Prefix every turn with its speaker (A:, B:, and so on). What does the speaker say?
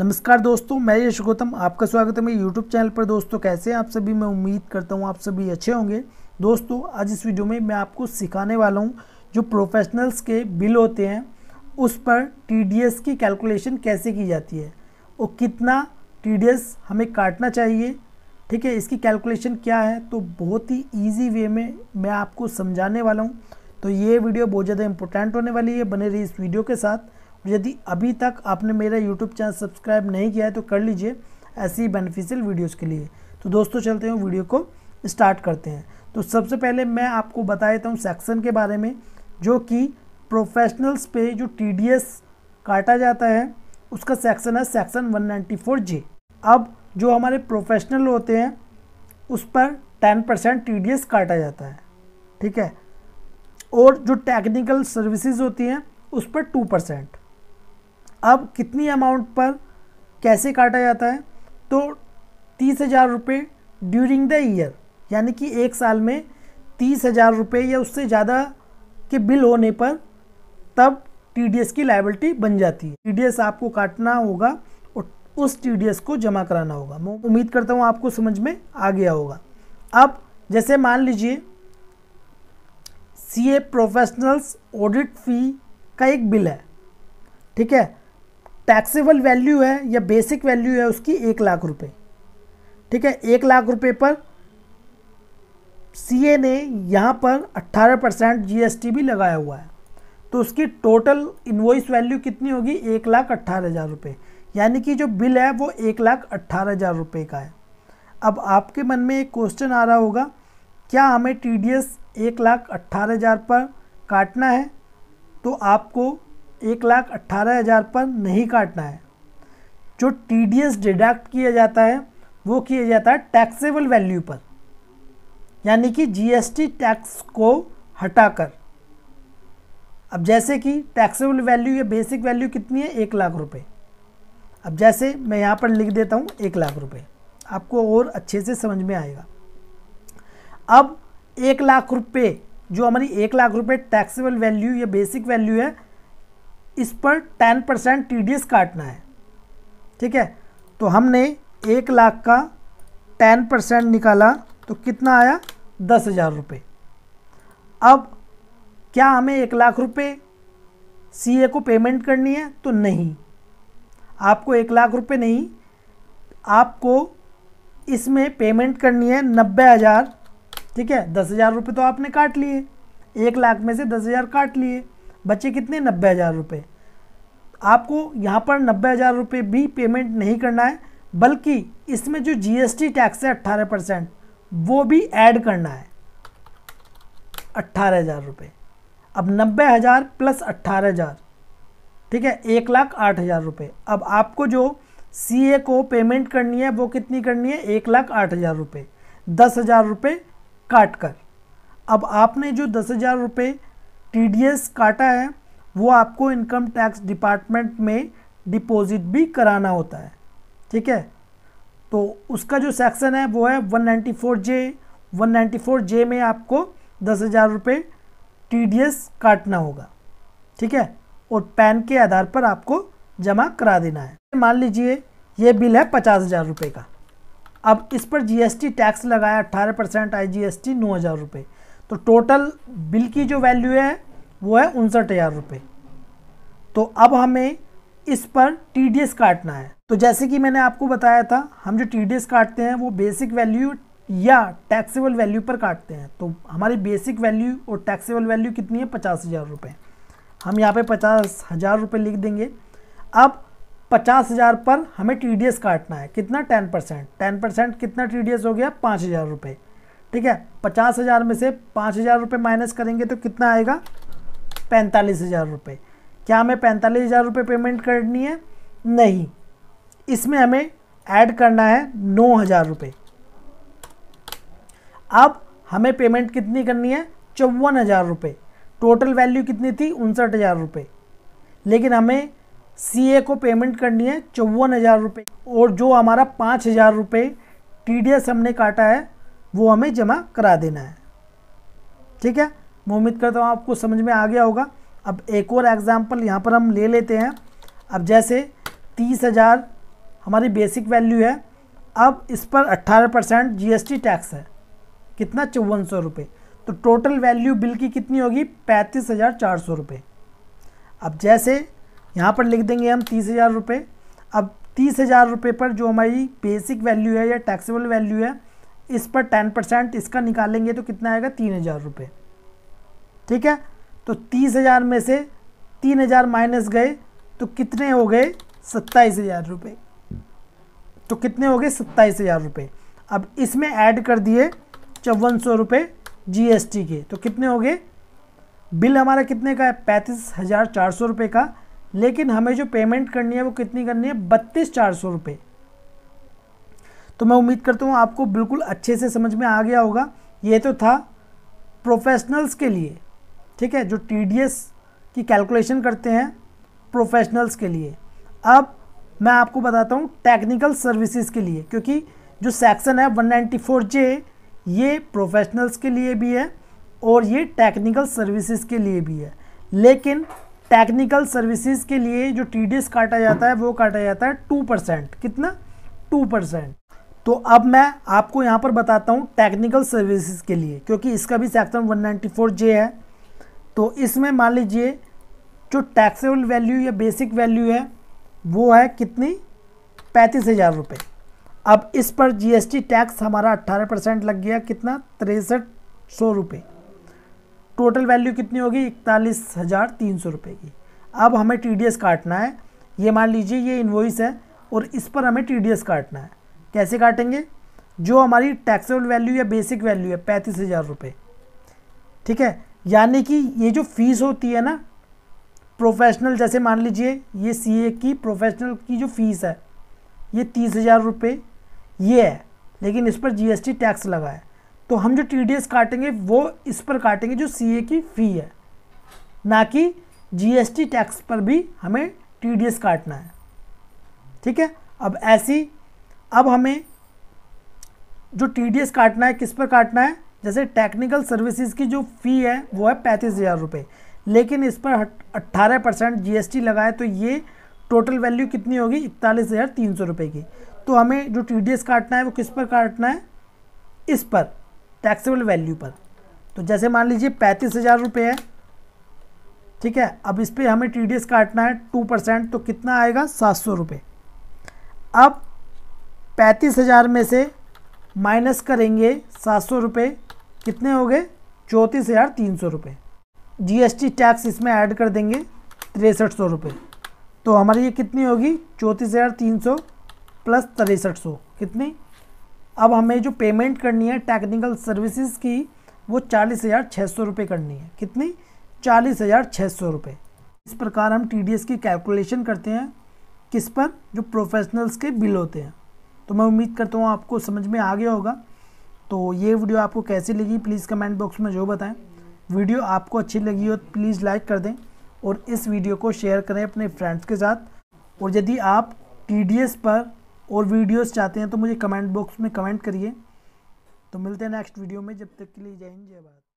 A: नमस्कार दोस्तों मैं यश गौतम आपका स्वागत है मेरे यूट्यूब चैनल पर दोस्तों कैसे आप सभी मैं उम्मीद करता हूँ आप सभी अच्छे होंगे दोस्तों आज इस वीडियो में मैं आपको सिखाने वाला हूँ जो प्रोफेशनल्स के बिल होते हैं उस पर टी की कैलकुलेशन कैसे की जाती है और कितना टी हमें काटना चाहिए ठीक है इसकी कैलकुलेशन क्या है तो बहुत ही ईजी वे में मैं आपको समझाने वाला हूँ तो ये वीडियो बहुत ज़्यादा इंपॉर्टेंट होने वाली है बने रही इस वीडियो के साथ यदि अभी तक आपने मेरा यूट्यूब चैनल सब्सक्राइब नहीं किया है तो कर लीजिए ऐसी बेनिफिशियल वीडियोज़ के लिए तो दोस्तों चलते हैं वीडियो को स्टार्ट करते हैं तो सबसे पहले मैं आपको बता देता हूँ सेक्शन के बारे में जो कि प्रोफेशनल्स पे जो टी काटा जाता है उसका सेक्शन है सेक्शन वन जे अब जो हमारे प्रोफेशनल होते हैं उस पर टेन परसेंट टी काटा जाता है ठीक है और जो टेक्निकल सर्विसेज होती हैं उस पर टू परसेंट अब कितनी अमाउंट पर कैसे काटा जाता है तो तीस हज़ार रुपये ड्यूरिंग द ईयर यानी कि एक साल में तीस हज़ार रुपये या उससे ज़्यादा के बिल होने पर तब टी की लाइबिलिटी बन जाती है टी आपको काटना होगा और उस टी को जमा कराना होगा मैं उम्मीद करता हूँ आपको समझ में आ गया होगा अब जैसे मान लीजिए सी ए प्रोफेशनल्स ऑडिट फी का एक बिल है ठीक है टैक्सेबल वैल्यू है या बेसिक वैल्यू है उसकी एक लाख रुपए ठीक है एक लाख रुपए पर सी ए ने यहाँ पर 18 परसेंट जी भी लगाया हुआ है तो उसकी टोटल इन्वॉइस वैल्यू कितनी होगी एक लाख अट्ठारह हज़ार रुपये यानी कि जो बिल है वो एक लाख अट्ठारह हज़ार रुपये का है अब आपके मन में एक क्वेश्चन आ रहा होगा क्या हमें टी डी एस एक लाख अट्ठारह हज़ार पर काटना है तो आपको एक लाख अट्ठारह हज़ार पर नहीं काटना है जो टी डी एस डिडक्ट किया जाता है वो किया जाता है टैक्सेबल वैल्यू पर यानी कि जी एस टी टैक्स को हटाकर अब जैसे कि टैक्सेबल वैल्यू या बेसिक वैल्यू कितनी है एक लाख रुपये अब जैसे मैं यहाँ पर लिख देता हूँ एक लाख रुपये आपको और अच्छे से समझ में आएगा अब एक लाख रुपये जो हमारी एक लाख रुपये टैक्सेबल वैल्यू या बेसिक वैल्यू है इस पर टेन परसेंट टी काटना है ठीक है तो हमने एक लाख का टेन परसेंट निकाला तो कितना आया दस हज़ार रुपये अब क्या हमें एक लाख रुपये सी को पेमेंट करनी है तो नहीं आपको एक लाख रुपये नहीं आपको इसमें पेमेंट करनी है नब्बे हज़ार ठीक है दस हज़ार रुपये तो आपने काट लिए एक लाख में से दस हज़ार काट लिए बचे कितने नब्बे हज़ार रुपये आपको यहाँ पर नब्बे हज़ार रुपये भी पेमेंट नहीं करना है बल्कि इसमें जो जीएसटी टैक्स है अट्ठारह परसेंट वो भी ऐड करना है अट्ठारह हज़ार रुपये अब नब्बे हज़ार प्लस अट्ठारह हज़ार ठीक है एक लाख आठ हज़ार रुपये अब आपको जो सी ए को पेमेंट करनी है वो कितनी करनी है एक लाख आठ हज़ार रुपये दस हज़ार रुपये काट कर अब आपने जो दस हज़ार रुपये टीडीएस काटा है वो आपको इनकम टैक्स डिपार्टमेंट में डिपॉजिट भी कराना होता है ठीक है तो उसका जो सेक्शन है वो है 194 जे 194 जे में आपको दस हज़ार रुपये टी काटना होगा ठीक है और पैन के आधार पर आपको जमा करा देना है मान लीजिए ये बिल है पचास हज़ार रुपये का अब इस पर जीएसटी टैक्स लगाया अट्ठारह percent I G S T नौ हज़ार रुपये तो टोटल बिल की जो वैल्यू है वो है उनसठ हज़ार रुपये तो अब हमें इस पर टी काटना है तो जैसे कि मैंने आपको बताया था हम जो टी काटते हैं वो बेसिक वैल्यू या टैक्सेबल वैल्यू पर काटते हैं तो हमारी बेसिक वैल्यू और टैक्सेबल वैल्यू कितनी है पचास हज़ार रुपये हम यहाँ पे पचास हज़ार रुपये लिख देंगे अब पचास हज़ार पर हमें टी काटना है कितना टेन परसेंट टेन परसेंट कितना टी हो गया पाँच हज़ार रुपये ठीक है पचास हज़ार में से पाँच हज़ार रुपये माइनस करेंगे तो कितना आएगा पैंतालीस हज़ार रुपये क्या हमें पैंतालीस हज़ार रुपये पेमेंट करनी है नहीं इसमें हमें ऐड करना है नौ हज़ार रुपये अब हमें पेमेंट कितनी करनी है चौवन हज़ार रुपये टोटल वैल्यू कितनी थी उनसठ हज़ार रुपये लेकिन हमें सी ए को पेमेंट करनी है चौवन हज़ार रुपये और जो हमारा पाँच हज़ार रुपये टी डी एस हमने काटा है वो हमें जमा करा देना है ठीक है मैं उम्मीद करता हूँ आपको समझ में आ गया होगा अब एक और एग्ज़ाम्पल यहाँ पर हम ले लेते हैं अब जैसे तीस हज़ार हमारी बेसिक वैल्यू है अब इस पर अट्ठारह परसेंट जी टैक्स है कितना चौवन सौ रुपये तो टोटल वैल्यू बिल की कितनी होगी पैंतीस हज़ार चार सौ रुपये अब जैसे यहाँ पर लिख देंगे हम तीस हज़ार रुपये अब तीस हज़ार रुपये पर जो हमारी बेसिक वैल्यू है या टैक्सेबल वैल्यू है इस पर टेन परसेंट इसका निकालेंगे तो कितना आएगा तीन हज़ार रुपये ठीक है तो तीस हज़ार में से तीन हज़ार माइनस गए तो कितने हो गए सत्ताईस हज़ार रुपये तो कितने हो गए सत्ताईस हज़ार रुपये अब इसमें ऐड कर दिए चौवन सौ रुपये जी के तो कितने हो गए बिल हमारा कितने का है पैंतीस हज़ार चार सौ रुपये का लेकिन हमें जो पेमेंट करनी है वो कितनी करनी है बत्तीस चार सौ रुपये तो मैं उम्मीद करता हूँ आपको बिल्कुल अच्छे से समझ में आ गया होगा ये तो था प्रोफेशनल्स के लिए ठीक है जो टी की कैलकुलेशन करते हैं प्रोफेशनल्स के लिए अब मैं आपको बताता हूँ टेक्निकल सर्विसेज के लिए क्योंकि जो सेक्शन है 194 जे ये प्रोफेशनल्स के लिए भी है और ये टेक्निकल सर्विसेज के लिए भी है लेकिन टेक्निकल सर्विसेज के लिए जो टी काटा जाता है वो काटा जाता है टू परसेंट कितना टू परसेंट तो अब मैं आपको यहाँ पर बताता हूँ टेक्निकल सर्विसेज के लिए क्योंकि इसका भी सेक्शन 194 जे है तो इसमें मान लीजिए जो टैक्सेबल वैल्यू या बेसिक वैल्यू है वो है कितनी पैंतीस हज़ार रुपये अब इस पर जीएसटी टैक्स हमारा अट्ठारह परसेंट लग गया कितना तिरसठ सौ रुपये टोटल वैल्यू कितनी होगी इकतालीस हज़ार तीन सौ रुपये की अब हमें टीडीएस काटना है ये मान लीजिए ये इन्वॉइस है और इस पर हमें टीडीएस काटना है कैसे काटेंगे जो हमारी टैक्सेबल वैल्यू या बेसिक वैल्यू है पैंतीस हज़ार रुपये ठीक है यानी कि ये जो फीस होती है ना प्रोफेशनल जैसे मान लीजिए ये सी की प्रोफेशनल की जो फीस है ये तीस हज़ार रुपये ये है लेकिन इस पर जीएसटी टैक्स लगा है तो हम जो टी काटेंगे वो इस पर काटेंगे जो सी की फ़ी है ना कि जीएसटी टैक्स पर भी हमें टी काटना है ठीक है अब ऐसी अब हमें जो टी काटना है किस पर काटना है जैसे टेक्निकल सर्विसेज की जो फ़ी है वो है पैंतीस हज़ार रुपये लेकिन इस पर अट्ठारह परसेंट जी एस लगाए तो ये टोटल वैल्यू कितनी होगी इकतालीस हज़ार तीन सौ रुपये की तो हमें जो टी काटना है वो किस पर काटना है इस पर टैक्सेबल वैल्यू पर तो जैसे मान लीजिए पैंतीस हज़ार रुपये है ठीक है अब इस पर हमें टी काटना है टू परसेंट तो कितना आएगा सात सौ रुपये अब पैंतीस हज़ार में से माइनस करेंगे सात सौ रुपये कितने हो गए चौंतीस हज़ार तीन सौ रुपये जी एस टी टैक्स इसमें ऐड कर देंगे तिरसठ सौ रुपये तो हमारी ये कितनी होगी चौंतीस हज़ार तीन सौ प्लस तिरसठ सौ कितनी अब हमें जो पेमेंट करनी है टेक्निकल सर्विसेज की वो चालीस हज़ार छः सौ रुपये करनी है कितनी चालीस हज़ार छः सौ रुपये इस प्रकार हम टी डी एस की कैलकुलेशन करते हैं किस पर जो प्रोफेशनल्स के बिल होते हैं तो मैं उम्मीद करता हूँ आपको समझ में आ गया होगा तो ये वीडियो आपको कैसी लगी प्लीज़ कमेंट बॉक्स में जो बताएं वीडियो आपको अच्छी लगी हो प्लीज़ लाइक कर दें और इस वीडियो को शेयर करें अपने फ्रेंड्स के साथ और यदि आप टी पर और वीडियोस चाहते हैं तो मुझे कमेंट बॉक्स में कमेंट करिए तो मिलते हैं नेक्स्ट वीडियो में जब तक के लिए जय हिंद जय भारत